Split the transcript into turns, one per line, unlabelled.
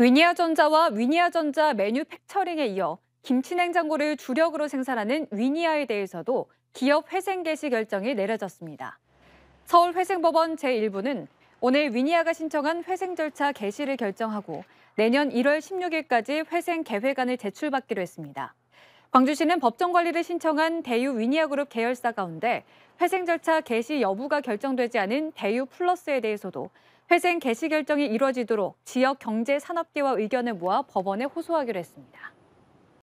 위니아전자와 위니아전자 메뉴 팩처링에 이어 김치냉장고를 주력으로 생산하는 위니아에 대해서도 기업 회생 개시 결정이 내려졌습니다. 서울회생법원 제1부는 오늘 위니아가 신청한 회생 절차 개시를 결정하고 내년 1월 16일까지 회생 계획안을 제출받기로 했습니다. 광주시는 법정 관리를 신청한 대유 위니아그룹 계열사 가운데 회생 절차 개시 여부가 결정되지 않은 대유 플러스에 대해서도 회생 개시 결정이 이뤄지도록 지역 경제 산업계와 의견을 모아 법원에 호소하기로 했습니다.